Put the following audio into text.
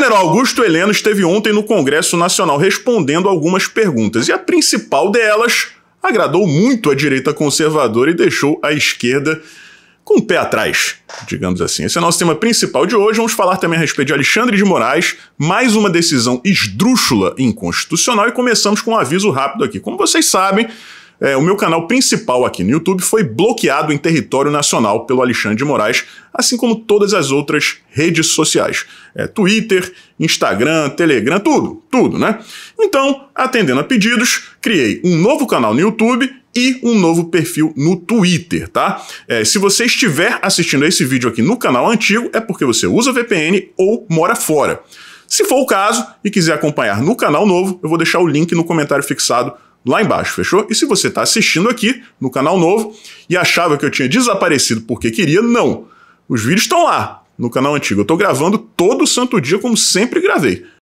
general Augusto Heleno esteve ontem no Congresso Nacional respondendo algumas perguntas, e a principal delas agradou muito a direita conservadora e deixou a esquerda com o pé atrás, digamos assim. Esse é o nosso tema principal de hoje. Vamos falar também a respeito de Alexandre de Moraes, mais uma decisão esdrúxula inconstitucional, e começamos com um aviso rápido aqui. Como vocês sabem, é, o meu canal principal aqui no YouTube foi bloqueado em território nacional pelo Alexandre de Moraes, assim como todas as outras redes sociais. É, Twitter, Instagram, Telegram, tudo, tudo, né? Então, atendendo a pedidos, criei um novo canal no YouTube e um novo perfil no Twitter, tá? É, se você estiver assistindo esse vídeo aqui no canal antigo, é porque você usa VPN ou mora fora. Se for o caso e quiser acompanhar no canal novo, eu vou deixar o link no comentário fixado lá embaixo, fechou? E se você está assistindo aqui no canal novo e achava que eu tinha desaparecido porque queria, não. Os vídeos estão lá no canal antigo. Eu estou gravando todo santo dia, como sempre gravei.